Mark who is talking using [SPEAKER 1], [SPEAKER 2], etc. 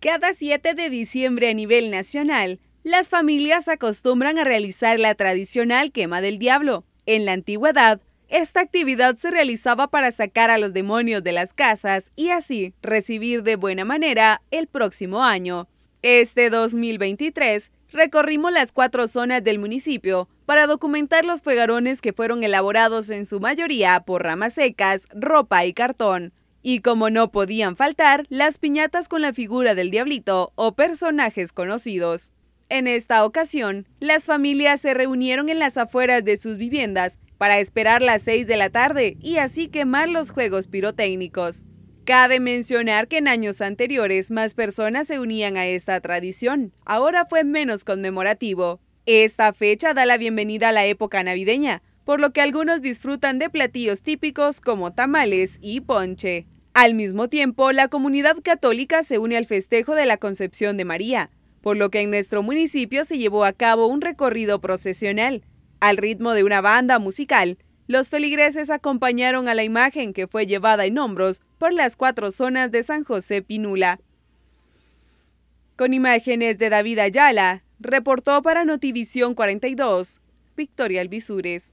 [SPEAKER 1] Cada 7 de diciembre a nivel nacional, las familias acostumbran a realizar la tradicional quema del diablo. En la antigüedad, esta actividad se realizaba para sacar a los demonios de las casas y así recibir de buena manera el próximo año. Este 2023 recorrimos las cuatro zonas del municipio para documentar los fuegarones que fueron elaborados en su mayoría por ramas secas, ropa y cartón, y como no podían faltar, las piñatas con la figura del diablito o personajes conocidos. En esta ocasión, las familias se reunieron en las afueras de sus viviendas para esperar las 6 de la tarde y así quemar los juegos pirotécnicos. Cabe mencionar que en años anteriores más personas se unían a esta tradición, ahora fue menos conmemorativo. Esta fecha da la bienvenida a la época navideña, por lo que algunos disfrutan de platillos típicos como tamales y ponche. Al mismo tiempo, la comunidad católica se une al festejo de la Concepción de María, por lo que en nuestro municipio se llevó a cabo un recorrido procesional. Al ritmo de una banda musical, los feligreses acompañaron a la imagen que fue llevada en hombros por las cuatro zonas de San José Pinula. Con imágenes de David Ayala, reportó para Notivisión 42, Victoria Alvisures.